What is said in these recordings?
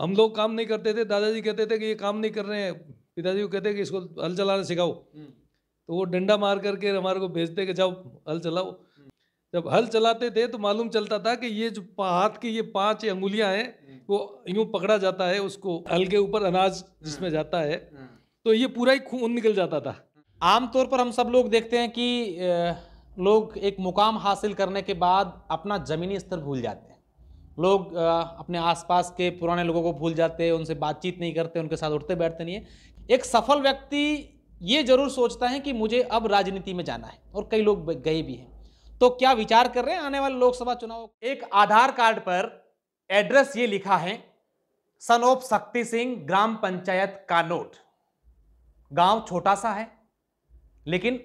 हम लोग काम नहीं करते थे दादाजी कहते थे कि ये काम नहीं कर रहे हैं पिताजी को कहते कि इसको हल चलाना सिखाओ हम्म। तो वो डंडा मार करके हमारे को भेजते कि जाओ हल चलाओ जब हल चलाते थे तो मालूम चलता था कि ये जो हाथ की ये पांच अंगुलियां हैं हम्म। वो यूं पकड़ा जाता है उसको हल के ऊपर अनाज जिसमें हम्म। जाता है तो ये पूरा ही खून निकल जाता था आमतौर पर हम सब लोग देखते हैं कि लोग एक मुकाम हासिल करने के बाद अपना ज़मीनी स्तर भूल जाते हैं लोग अपने आसपास के पुराने लोगों को भूल जाते उनसे बातचीत नहीं करते उनके साथ उठते बैठते नहीं है एक सफल व्यक्ति ये जरूर सोचता है कि मुझे अब राजनीति में जाना है और कई लोग गए भी हैं तो क्या विचार कर रहे हैं आने वाले लोकसभा चुनाव एक आधार कार्ड पर एड्रेस ये लिखा है सन ऑफ शक्ति सिंह ग्राम पंचायत कानोट गांव छोटा सा है लेकिन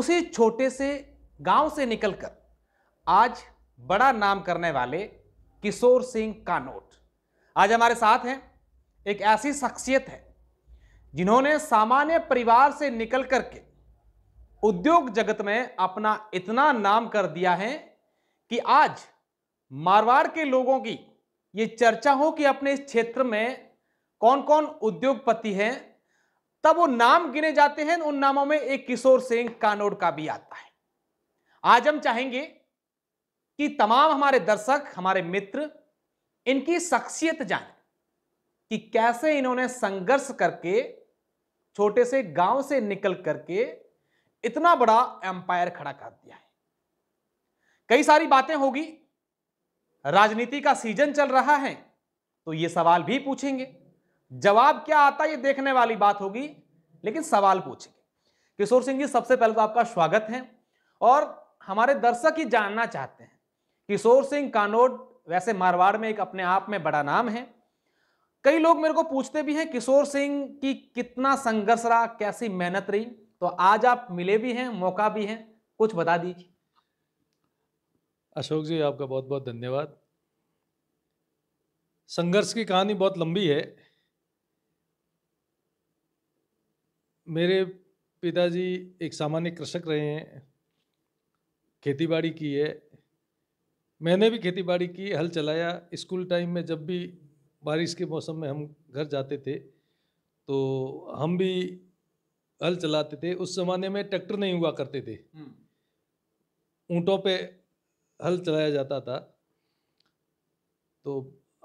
उसी छोटे से गांव से निकलकर आज बड़ा नाम करने वाले किशोर सिंह कानोट आज हमारे साथ हैं एक ऐसी शख्सियत है जिन्होंने सामान्य परिवार से निकल करके उद्योग जगत में अपना इतना नाम कर दिया है कि आज मारवाड़ के लोगों की ये चर्चा हो कि अपने इस क्षेत्र में कौन कौन उद्योगपति हैं तब वो नाम गिने जाते हैं उन नामों में एक किशोर सिंह कानोड का भी आता है आज हम चाहेंगे कि तमाम हमारे दर्शक हमारे मित्र इनकी शख्सियत जाने कि कैसे इन्होंने संघर्ष करके छोटे से गांव से निकल करके इतना बड़ा एम्पायर खड़ा कर दिया है कई सारी बातें होगी राजनीति का सीजन चल रहा है तो ये सवाल भी पूछेंगे जवाब क्या आता है ये देखने वाली बात होगी लेकिन सवाल पूछेंगे किशोर सिंह जी सबसे पहले तो आपका स्वागत है और हमारे दर्शक ही जानना चाहते हैं किशोर सिंह कानोड वैसे मारवाड़ में एक अपने आप में बड़ा नाम है कई लोग मेरे को पूछते भी हैं किशोर सिंह की कितना संघर्ष रहा कैसी मेहनत रही तो आज आप मिले भी हैं मौका भी है कुछ बता दीजिए अशोक जी आपका बहुत बहुत धन्यवाद संघर्ष की कहानी बहुत लंबी है मेरे पिताजी एक सामान्य कृषक रहे हैं खेतीबाड़ी की है मैंने भी खेती बाड़ी की हल चलाया स्कूल टाइम में जब भी बारिश के मौसम में हम घर जाते थे तो हम भी हल चलाते थे उस ज़माने में ट्रैक्टर नहीं हुआ करते थे हम्म। ऊँटों पे हल चलाया जाता था तो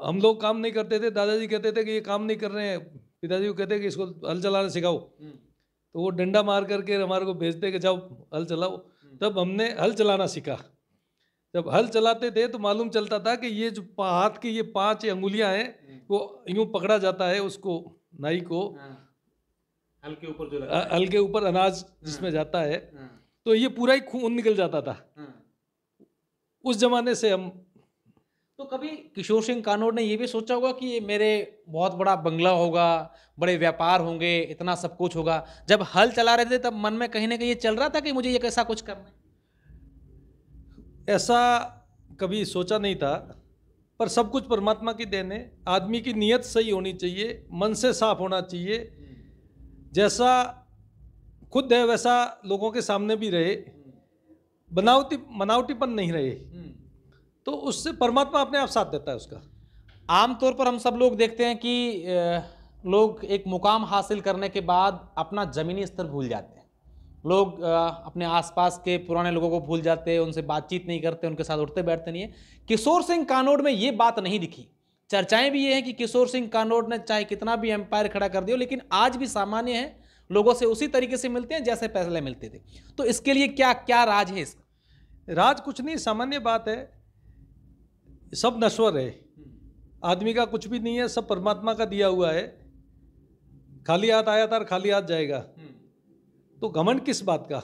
हम लोग काम नहीं करते थे दादाजी कहते थे कि ये काम नहीं कर रहे हैं पिताजी को कहते कि इसको हल चलाना सिखाओ हम्म। तो वो डंडा मार करके हमारे को भेजते कि जाओ हल चलाओ हम्म। तब हमने हल चलाना सीखा जब हल चलाते थे तो मालूम चलता था कि ये जो हाथ की ये पांच अंगुलियां हैं हम्म। वो यूं पकड़ा जाता है उसको नाई को हाँ। हल के ऊपर जो हल के ऊपर अनाज हाँ। जिसमें जाता है हाँ। तो ये पूरा ही खून निकल जाता था उस जमाने से हम तो कभी किशोर सिंह कानोर ने ये भी सोचा होगा कि ये मेरे बहुत बड़ा बंगला होगा बड़े व्यापार होंगे इतना सब कुछ होगा जब हल चला रहे थे तब मन में कहीं ना कहीं ये चल रहा था कि मुझे ये कैसा कुछ करना है ऐसा कभी सोचा नहीं था पर सब कुछ परमात्मा की देन है आदमी की नीयत सही होनी चाहिए मन से साफ होना चाहिए जैसा खुद है वैसा लोगों के सामने भी रहे बनावटी बनावटीपन नहीं रहे तो उससे परमात्मा अपने आप साथ देता है उसका आमतौर पर हम सब लोग देखते हैं कि लोग एक मुकाम हासिल करने के बाद अपना ज़मीनी स्तर भूल जाते हैं लोग अपने आसपास के पुराने लोगों को भूल जाते हैं उनसे बातचीत नहीं करते उनके साथ उठते बैठते नहीं है किशोर सिंह कानोड में ये बात नहीं दिखी चर्चाएं भी ये हैं कि किशोर सिंह कानोड ने चाहे कितना भी एम्पायर खड़ा कर दिया लेकिन आज भी सामान्य है लोगों से उसी तरीके से मिलते हैं जैसे पहले मिलते थे तो इसके लिए क्या क्या राज है इसका राज कुछ नहीं सामान्य बात है सब नश्वर है आदमी का कुछ भी नहीं है सब परमात्मा का दिया हुआ है खाली हाथ आया था खाली हाथ जाएगा तो घमंड किस बात का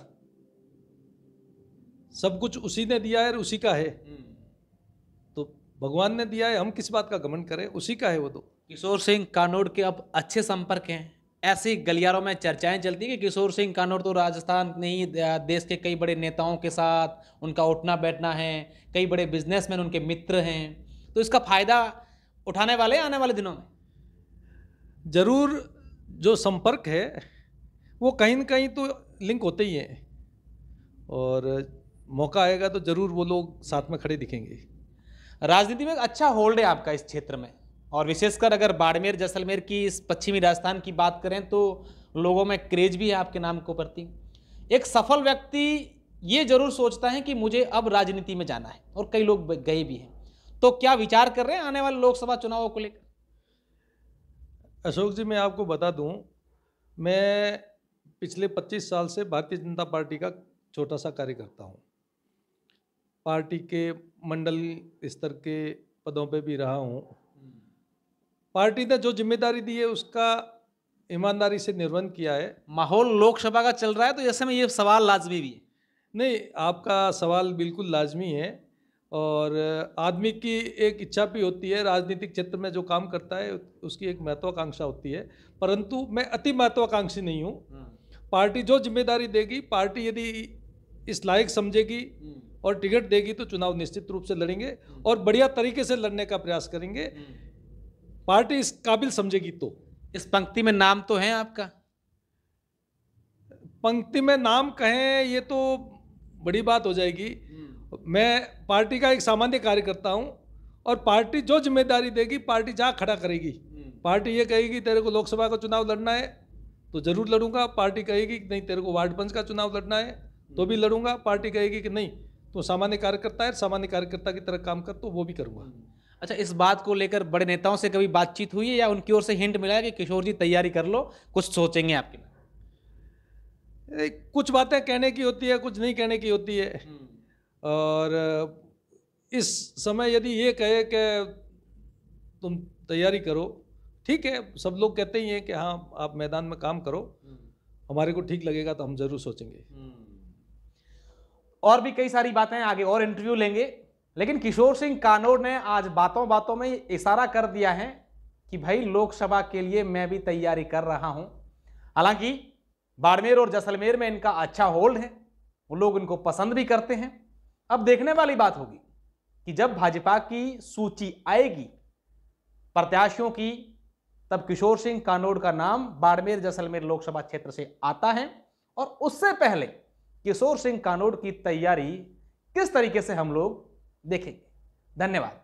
सब कुछ उसी ने दिया है उसी का है तो भगवान ने दिया है हम किस बात का घमंड करें उसी का है वो तो किशोर सिंह कानोड के अब अच्छे संपर्क हैं ऐसे गलियारों में चर्चाएं चलती हैं कि किशोर सिंह कानोर तो राजस्थान नहीं देश के कई बड़े नेताओं के साथ उनका उठना बैठना है कई बड़े बिजनेसमैन उनके मित्र हैं तो इसका फायदा उठाने वाले आने वाले दिनों में जरूर जो संपर्क है वो कहीं ना कहीं तो लिंक होते ही हैं और मौका आएगा तो ज़रूर वो लोग साथ में खड़े दिखेंगे राजनीति में एक अच्छा होल्ड है आपका इस क्षेत्र में और विशेषकर अगर बाड़मेर जैसलमेर की इस पश्चिमी राजस्थान की बात करें तो लोगों में क्रेज भी है आपके नाम को प्रति एक सफल व्यक्ति ये जरूर सोचता है कि मुझे अब राजनीति में जाना है और कई लोग गए भी हैं तो क्या विचार कर रहे हैं आने वाले लोकसभा चुनावों को लेकर अशोक जी मैं आपको बता दूं मैं पिछले 25 साल से भारतीय जनता पार्टी का छोटा सा कार्यकर्ता हूँ पार्टी के मंडल स्तर के पदों पे भी रहा हूँ पार्टी ने जो जिम्मेदारी दी है उसका ईमानदारी से निर्वहन किया है माहौल लोकसभा का चल रहा है तो ऐसे में ये सवाल लाजमी भी है नहीं आपका सवाल बिल्कुल लाजमी है और आदमी की एक इच्छा भी होती है राजनीतिक क्षेत्र में जो काम करता है उसकी एक महत्वाकांक्षा होती है परंतु मैं अति महत्वाकांक्षी नहीं हूँ हाँ। पार्टी जो जिम्मेदारी देगी पार्टी यदि इस लायक समझेगी हम्म। और टिकट देगी तो चुनाव निश्चित रूप से लड़ेंगे हम्म। और बढ़िया तरीके से लड़ने का प्रयास करेंगे हम्म। पार्टी इस काबिल समझेगी तो इस पंक्ति में नाम तो है आपका पंक्ति में नाम कहें ये तो बड़ी बात हो जाएगी मैं पार्टी का एक सामान्य कार्यकर्ता हूं और पार्टी जो जिम्मेदारी देगी पार्टी जा खड़ा करेगी पार्टी ये कहेगी तेरे को लोकसभा का चुनाव लड़ना है तो जरूर लड़ूंगा पार्टी कहेगी कि नहीं तेरे को वार्ड पंच का चुनाव लड़ना है तो भी लड़ूंगा पार्टी कहेगी कि नहीं तो सामान्य कार्यकर्ता है सामान्य कार्यकर्ता की तरह काम कर तो वो भी करूंगा अच्छा इस बात को लेकर बड़े नेताओं से कभी बातचीत हुई है या उनकी ओर से हिंट मिला है कि किशोर जी तैयारी कर लो कुछ सोचेंगे आपके कुछ बातें कहने की होती है कुछ नहीं कहने की होती है और इस समय यदि ये कहे कि तुम तैयारी करो ठीक है सब लोग कहते ही हैं कि हाँ आप मैदान में काम करो हम्म। हमारे को ठीक लगेगा तो हम जरूर सोचेंगे हम्म। और भी कई सारी बातें आगे और इंटरव्यू लेंगे लेकिन किशोर सिंह कानोर ने आज बातों बातों में इशारा कर दिया है कि भाई लोकसभा के लिए मैं भी तैयारी कर रहा हूं हालांकि बाड़मेर और जैसलमेर में इनका अच्छा होल्ड है वो लोग इनको पसंद भी करते हैं अब देखने वाली बात होगी कि जब भाजपा की सूची आएगी प्रत्याशियों की तब किशोर सिंह कानोड का नाम बाड़मेर जैसलमेर लोकसभा क्षेत्र से आता है और उससे पहले किशोर सिंह कानोड की तैयारी किस तरीके से हम लोग देखेंगे धन्यवाद